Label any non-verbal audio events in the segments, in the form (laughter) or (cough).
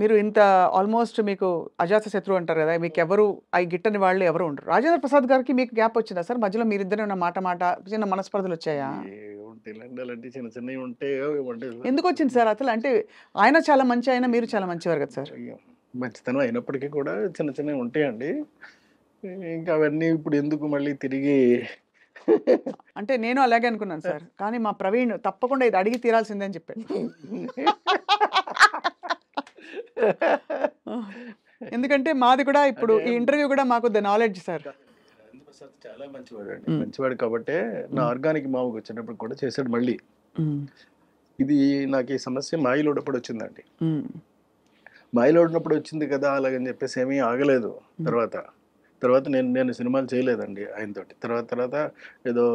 మీరు ఇంత ఆల్మోస్ట్ మీకు అజాత శత్రు అంటారు కదా మీకు ఎవరు ఆ గిట్టని వాళ్ళు ఎవరు ఉండరు రాజేంద్ర ప్రసాద్ గారికి మీకు గ్యాప్ వచ్చిందా సార్ మధ్యలో మీరిద్దరు ఉన్న మాట మాట చిన్న మనస్పర్ధలు వచ్చాయా చిన్న చిన్నవి ఉంటే ఎందుకు వచ్చింది సార్ అసలు అంటే ఆయన చాలా మంచి ఆయన మీరు చాలా మంచివారు కదా సార్ మంచితనం అయినప్పటికీ కూడా చిన్న చిన్నవి ఉంటాయండి ఇంకా అవన్నీ ఇప్పుడు ఎందుకు మళ్ళీ తిరిగి అంటే నేను అలాగే అనుకున్నాను సార్ కానీ మా ప్రవీణ్ తప్పకుండా ఇది అడిగి తీరాల్సిందే అని చెప్పాను (laughs) ఎందుకంటే మాది కూడా ఇప్పుడు ఈ ఇంటర్వ్యూ కూడా మాకు ద నాలెడ్జ్ సార్ చాలా మంచివాడు అండి మంచివాడు కాబట్టి నా ఆర్గానిక్ మామకు వచ్చినప్పుడు కూడా చేశాడు మళ్ళీ ఇది నాకు ఈ సమస్య మాయిలోడప్పుడు వచ్చిందండి మాయిలోడినప్పుడు వచ్చింది కదా అలాగని చెప్పేసి ఏమీ ఆగలేదు తర్వాత తర్వాత నేను నేను సినిమాలు చేయలేదండి ఆయనతోటి తర్వాత తర్వాత ఏదో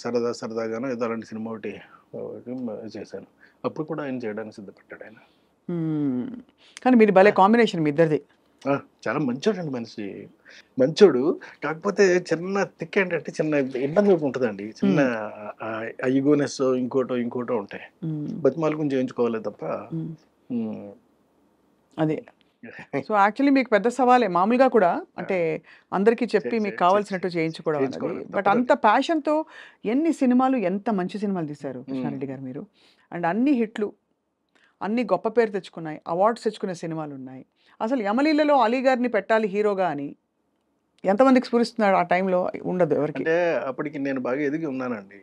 సరదా సరదాగానో ఏదో అలాంటి సినిమా ఒకటి చేశాను అప్పుడు కూడా ఆయన చేయడానికి సిద్ధపడ్డాడు ఆయన కానీ మీరు భలే కాంబినేషన్ మీ ఇద్దరిది చాలా మంచోడు అండి మనిషి మంచోడు కాకపోతే చిన్న తిక్క ఏంటంటే చిన్న ఇబ్బంది ఉంటుందండి చిన్న ఐగోనెస్ ఇంకోటో ఇంకోటో ఉంటాయి బతిమాలు గురించి చేయించుకోవాలి తప్ప అదే (laughs) సో యాక్చువల్లీ మీకు పెద్ద సవాలే మామూలుగా కూడా అంటే అందరికీ చెప్పి మీకు కావాల్సినట్టు చేయించుకోవడం బట్ అంత ప్యాషన్తో ఎన్ని సినిమాలు ఎంత మంచి సినిమాలు తీశారు కృష్ణారెడ్డి గారు మీరు అండ్ అన్ని హిట్లు అన్ని గొప్ప పేరు తెచ్చుకున్నాయి అవార్డ్స్ తెచ్చుకునే సినిమాలు ఉన్నాయి అసలు యమలీలలో అలీ గారిని పెట్టాలి హీరోగా అని ఎంతమందికి స్ఫురిస్తున్నాడు ఆ టైంలో ఉండదు ఎవరికి అంటే అప్పటికి నేను బాగా ఎదిగి ఉన్నానండి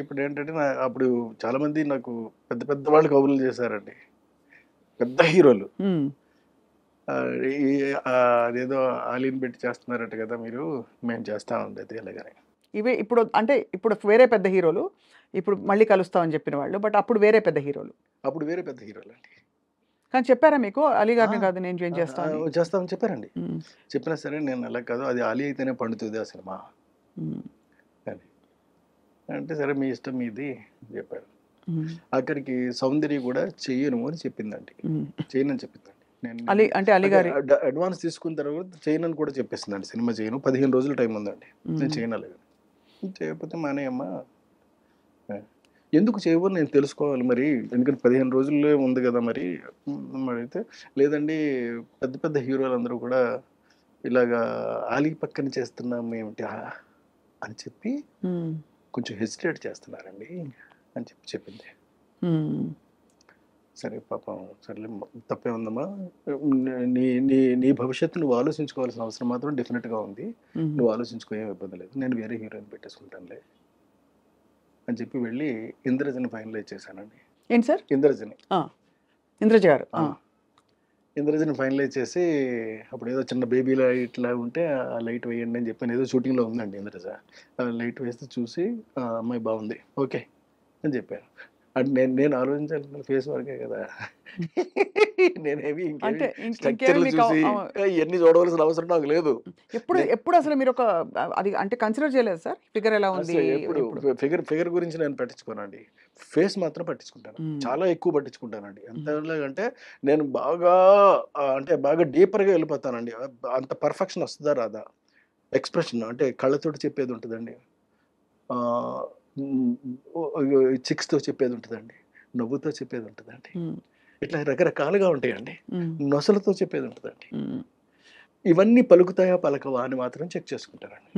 ఇప్పుడు ఏంటంటే నా అప్పుడు చాలామంది నాకు పెద్ద పెద్ద వాళ్ళు కబుర్లు చేశారండి పెద్ద హీరోలు అదేదో ఆలీని పెట్టి చేస్తున్నారట కదా మీరు మేము చేస్తా ఉండేది అలాగని ఇవే ఇప్పుడు అంటే ఇప్పుడు వేరే పెద్ద హీరోలు ఇప్పుడు మళ్ళీ కలుస్తామని చెప్పిన వాళ్ళు బట్ అప్పుడు వేరే పెద్ద హీరోలు అప్పుడు వేరే పెద్ద హీరోలు అండి కానీ చెప్పారా మీకు అలీ గారిని కాదు నేను జాయిన్ చేస్తాను చేస్తామని చెప్పారండి చెప్పినా సరే నేను అలా కాదు అది అలీ అయితేనే పండుతుంది ఆ సినిమా అంటే సరే మీ ఇష్టం మీది చెప్పారు అక్కడికి సౌందర్య కూడా చెయ్యను అని చెప్పిందండి చేయనని చెప్పిందండి నేను అంటే గారి అడ్వాన్స్ తీసుకున్న తర్వాత అని కూడా చెప్పేసిందండి సినిమా చేయను పదిహేను రోజులు టైం ఉందండి నేను చేయనలేదు చేయకపోతే మానేయమ్మా ఎందుకు చేయవో నేను తెలుసుకోవాలి మరి ఎందుకంటే పదిహేను రోజుల్లో ఉంది కదా మరి అయితే లేదండి పెద్ద పెద్ద హీరోలందరూ కూడా ఇలాగా ఆలీ పక్కన చేస్తున్నాం ఏమిటి అని చెప్పి కొంచెం హెసిటేట్ చేస్తున్నారండి అని చెప్పి చెప్పింది సరే పాపం సరే తప్పే ఉందమ్మా నీ నీ నీ భవిష్యత్తు నువ్వు ఆలోచించుకోవాల్సిన అవసరం మాత్రం డెఫినెట్గా ఉంది నువ్వు ఆలోచించుకో ఏం ఇబ్బంది లేదు నేను వేరే హీరోయిన్ పెట్టేసుకుంటానులే అని చెప్పి వెళ్ళి ఇంద్రజని ఫైనలైజ్ చేశానండి ఏంటి సార్ ఇంద్రజని ఇంద్రజ గారు ఇంద్రజని ఫైనలైజ్ చేసి అప్పుడు ఏదో చిన్న బేబీ లైట్ లా ఉంటే ఆ లైట్ వేయండి అని చెప్పాను ఏదో షూటింగ్లో ఉందండి ఇంద్రజ లైట్ వేస్తే చూసి అమ్మాయి బాగుంది ఓకే అని చెప్పారు అంటే నేను నేను ఆలోచించాలి ఫేస్ వరకే కదా నేనేమి అంటే స్ట్రక్చర్లు చూసి ఇవన్నీ చూడవలసిన అవసరం నాకు లేదు ఎప్పుడు ఎప్పుడు అసలు మీరు ఒక అది అంటే కన్సిడర్ చేయలేదు సార్ ఫిగర్ ఎలా ఉంది ఇప్పుడు ఫిగర్ ఫిగర్ గురించి నేను పట్టించుకోనండి ఫేస్ మాత్రం పట్టించుకుంటాను చాలా ఎక్కువ పట్టించుకుంటానండి ఎంతలాగంటే నేను బాగా అంటే బాగా డీపర్గా వెళ్ళిపోతానండి అంత పర్ఫెక్షన్ వస్తుందా రాదా ఎక్స్ప్రెషన్ అంటే కళ్ళతోటి చెప్పేది ఉంటుందండి చిక్స్తో చెప్పేది ఉంటుందండి నవ్వుతో చెప్పేది ఉంటుందండి ఇట్లా రకరకాలుగా ఉంటాయండి నొసలతో చెప్పేది ఉంటుందండి ఇవన్నీ పలుకుతాయా పలకవా అని మాత్రం చెక్ చేసుకుంటారండి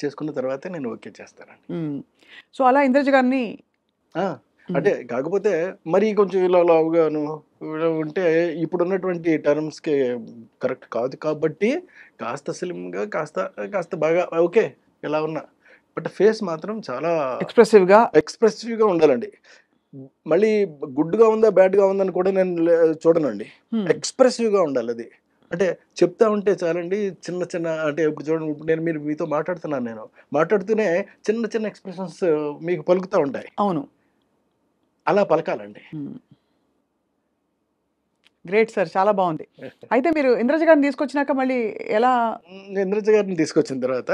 చేసుకున్న తర్వాత నేను ఓకే చేస్తానండి సో అలా ఇంద్రజ్ గారిని అంటే కాకపోతే మరి కొంచెం ఇలా లావుగాను ఉంటే ఇప్పుడున్నటువంటి టర్మ్స్కి కరెక్ట్ కాదు కాబట్టి కాస్త స్లిమ్గా కాస్త కాస్త బాగా ఓకే ఎలా ఉన్నా బట్ ఫేస్ మాత్రం చాలా ఎక్స్ప్రెసివ్గా ఎక్స్ప్రెసివ్గా ఉండాలండి మళ్ళీ గుడ్గా ఉందా బ్యాడ్గా ఉందని కూడా నేను చూడనండి ఎక్స్ప్రెసివ్గా ఉండాలి అది అంటే చెప్తా ఉంటే చాలండి చిన్న చిన్న అంటే ఇప్పుడు చూడండి ఇప్పుడు నేను మీరు మీతో మాట్లాడుతున్నాను నేను మాట్లాడుతూనే చిన్న చిన్న ఎక్స్ప్రెషన్స్ మీకు పలుకుతూ ఉంటాయి అవును అలా పలకాలండి గ్రేట్ సార్ చాలా బాగుంది (laughs) అయితే మీరు ఇంద్రజ గారిని తీసుకొచ్చినాక మళ్ళీ ఎలా ఇంద్రజ గారిని తీసుకొచ్చిన తర్వాత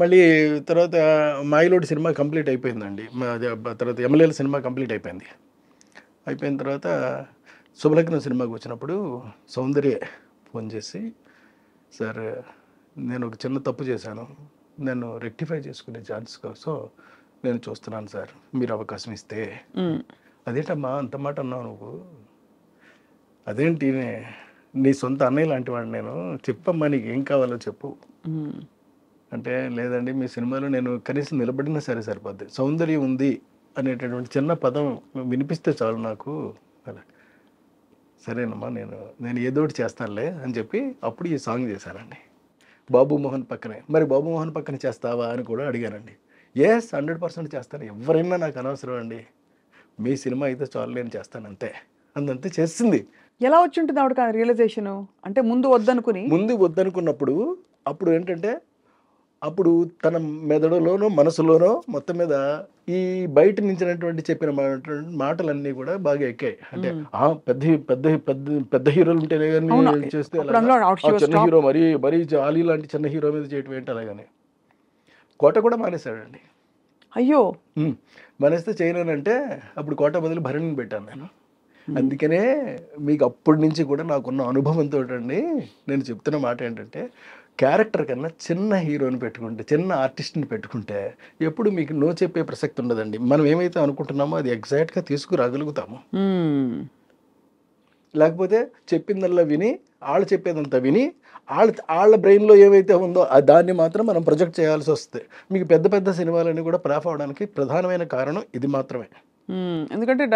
మళ్ళీ తర్వాత మాయలోడి సినిమా కంప్లీట్ అయిపోయిందండి తర్వాత ఎమ్మెల్యేల సినిమా కంప్లీట్ అయిపోయింది అయిపోయిన తర్వాత శుభలగ్నం సినిమాకి వచ్చినప్పుడు సౌందర్య ఫోన్ చేసి సార్ నేను ఒక చిన్న తప్పు చేశాను నేను రెక్టిఫై చేసుకునే ఛాన్స్ కోసం నేను చూస్తున్నాను సార్ మీరు అవకాశం ఇస్తే అదేంటమ్మా అంత మాట అన్నావు నువ్వు అదేంటి నీ సొంత అన్నయ్య లాంటి వాడు నేను చెప్పమ్మా నీకు ఏం కావాలో చెప్పు అంటే లేదండి మీ సినిమాలో నేను కనీసం నిలబడినా సరే సరిపోద్ది సౌందర్యం ఉంది అనేటటువంటి చిన్న పదం వినిపిస్తే చాలు నాకు అలా సరేనమ్మా నేను నేను ఏదో ఒకటి చేస్తానులే అని చెప్పి అప్పుడు ఈ సాంగ్ చేశానండి బాబు మోహన్ పక్కనే మరి బాబు మోహన్ పక్కన చేస్తావా అని కూడా అడిగానండి ఎస్ హండ్రెడ్ పర్సెంట్ చేస్తాను ఎవరైనా నాకు అనవసరం అండి మీ సినిమా అయితే చాలు నేను చేస్తాను అంతే అందంతే చేస్తుంది ఎలా వచ్చి ఉంటుంది ఆవిడ రియలైజేషన్ అంటే ముందు వద్దనుకుని ముందు వద్దనుకున్నప్పుడు అప్పుడు ఏంటంటే అప్పుడు తన మెదడులోనో మనసులోనో మొత్తం మీద ఈ బయట నుంచినటువంటి చెప్పిన మాటలన్నీ కూడా బాగా ఎక్కాయి అంటే ఆ పెద్ద పెద్ద పెద్ద పెద్ద హీరోలు ఉంటేనే కానీ చేస్తే చిన్న హీరో మరీ మరీ జాలీ లాంటి చిన్న హీరో మీద చేయటం ఏంటి అలాగని కోట కూడా మానేశాడండి అయ్యో మానేస్తే చేయలేనంటే అప్పుడు కోట బదులు భరణిని పెట్టాను నేను అందుకనే మీకు అప్పటి నుంచి కూడా నాకున్న అనుభవంతో అండి నేను చెప్తున్న మాట ఏంటంటే క్యారెక్టర్ కన్నా చిన్న హీరోని పెట్టుకుంటే చిన్న ఆర్టిస్ట్ని పెట్టుకుంటే ఎప్పుడు మీకు నో చెప్పే ప్రసక్తి ఉండదండి మనం ఏమైతే అనుకుంటున్నామో అది ఎగ్జాక్ట్గా తీసుకురాగలుగుతాము లేకపోతే చెప్పిందల్లా విని వాళ్ళు చెప్పేదంతా విని వాళ్ళ వాళ్ళ బ్రెయిన్లో ఏమైతే ఉందో దాన్ని మాత్రం మనం ప్రొజెక్ట్ చేయాల్సి వస్తుంది మీకు పెద్ద పెద్ద సినిమాలన్నీ కూడా ప్రాఫ్ అవడానికి ప్రధానమైన కారణం ఇది మాత్రమే ఎందుకంటే